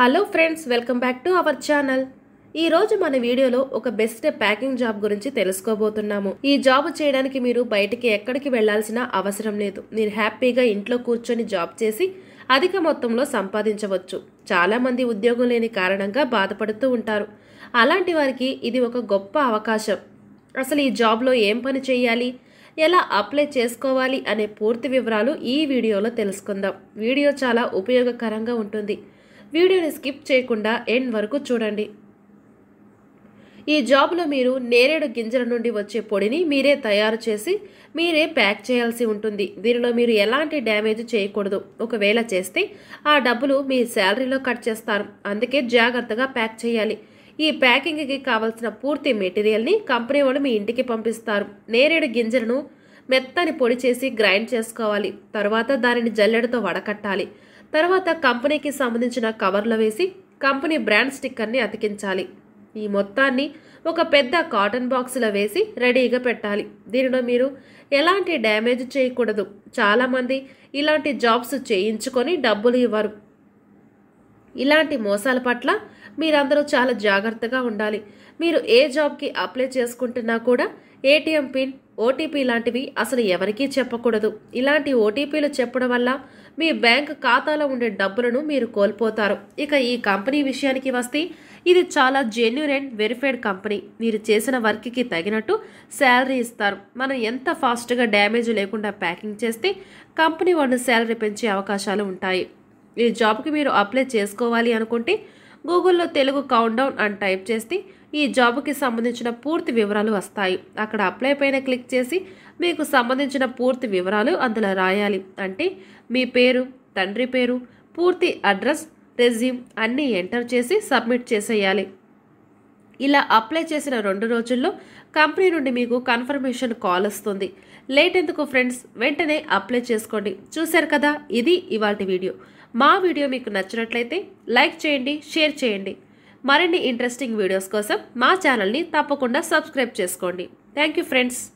hello friends welcome back to our channel ఈ రోజు మన వీడియోలో ఒక బెస్ట్ ప్యాకింగ్ జాబ్ గురించి తెలుసుకోబోతున్నాము ఈ జాబ్ చేయడానికి మీరు బయటికి ఎక్కడికి వెళ్లాల్సిన అవసరం లేదు మీరు హ్యాపీగా ఇంట్లో కూర్చొని జాబ్ చేసి అధిక మొత్తంలో సంపాదించవచ్చు చాలామంది ఉద్యోగం లేని కారణంగా బాధపడుతూ ఉంటారు అలాంటి వారికి ఇది ఒక గొప్ప అవకాశం అసలు ఈ జాబ్లో ఏం పని చేయాలి ఎలా అప్లై చేసుకోవాలి అనే పూర్తి వివరాలు ఈ వీడియోలో తెలుసుకుందాం వీడియో చాలా ఉపయోగకరంగా ఉంటుంది వీడియోని స్కిప్ చేయకుండా ఎండ్ వరకు చూడండి ఈ జాబ్లో మీరు నేరేడు గింజల నుండి వచ్చే పొడిని మీరే తయారు చేసి మీరే ప్యాక్ చేయాల్సి ఉంటుంది దీనిలో మీరు ఎలాంటి డ్యామేజ్ చేయకూడదు ఒకవేళ చేస్తే ఆ డబ్బులు మీ శాలరీలో కట్ చేస్తారు అందుకే జాగ్రత్తగా ప్యాక్ చేయాలి ఈ ప్యాకింగ్కి కావలసిన పూర్తి మెటీరియల్ని కంపెనీ వాళ్ళు మీ ఇంటికి పంపిస్తారు నేరేడు గింజలను మెత్తని పొడి చేసి గ్రైండ్ చేసుకోవాలి తర్వాత దానిని జల్లెడతో వడకట్టాలి తర్వాత కంపెనీకి సంబంధించిన కవర్లు వేసి కంపెనీ బ్రాండ్ స్టిక్కర్ని అతికించాలి ఈ మొత్తాన్ని ఒక పెద్ద కాటన్ బాక్స్లో వేసి రెడీగా పెట్టాలి దీనిలో మీరు ఎలాంటి డ్యామేజ్ చేయకూడదు చాలామంది ఇలాంటి జాబ్స్ చేయించుకొని డబ్బులు ఇవ్వరు ఇలాంటి మోసాల పట్ల మీరందరూ చాలా జాగ్రత్తగా ఉండాలి మీరు ఏ జాబ్కి అప్లై చేసుకుంటున్నా కూడా ఏటీఎం పిన్ ఓటీపీ లాంటివి అసలు ఎవరికీ చెప్పకూడదు ఇలాంటి ఓటీపీలు చెప్పడం వల్ల మీ బ్యాంక్ ఖాతాలో ఉండే డబ్బులను మీరు కోల్పోతారు ఇక ఈ కంపెనీ విషయానికి వస్తే ఇది చాలా జెన్యున్ అండ్ వెరిఫైడ్ కంపెనీ మీరు చేసిన వర్క్కి తగినట్టు శాలరీ ఇస్తారు మనం ఎంత ఫాస్ట్గా డ్యామేజ్ లేకుండా ప్యాకింగ్ చేస్తే కంపెనీ వాళ్ళు శాలరీ పెంచే అవకాశాలు ఉంటాయి ఈ జాబ్కి మీరు అప్లై చేసుకోవాలి అనుకుంటే గూగుల్లో తెలుగు కౌంట్ డౌన్ అని టైప్ చేస్తే ఈ జాబ్కి సంబంధించిన పూర్తి వివరాలు వస్తాయి అక్కడ అప్లై పైన క్లిక్ చేసి మీకు సంబంధించిన పూర్తి వివరాలు అందులో రాయాలి అంటే మీ పేరు తండ్రి పేరు పూర్తి అడ్రస్ రెజ్యూమ్ అన్నీ ఎంటర్ చేసి సబ్మిట్ చేసేయాలి ఇలా అప్లై చేసిన రెండు రోజుల్లో కంపెనీ నుండి మీకు కన్ఫర్మేషన్ కాల్ వస్తుంది లేట్ ఎందుకు ఫ్రెండ్స్ వెంటనే అప్లై చేసుకోండి చూశారు కదా ఇది ఇవాటి వీడియో మా వీడియో మీకు నచ్చినట్లయితే లైక్ చేయండి షేర్ చేయండి మరిన్ని ఇంట్రెస్టింగ్ వీడియోస్ కోసం మా ఛానల్ని తప్పకుండా సబ్స్క్రైబ్ చేసుకోండి థ్యాంక్ యూ ఫ్రెండ్స్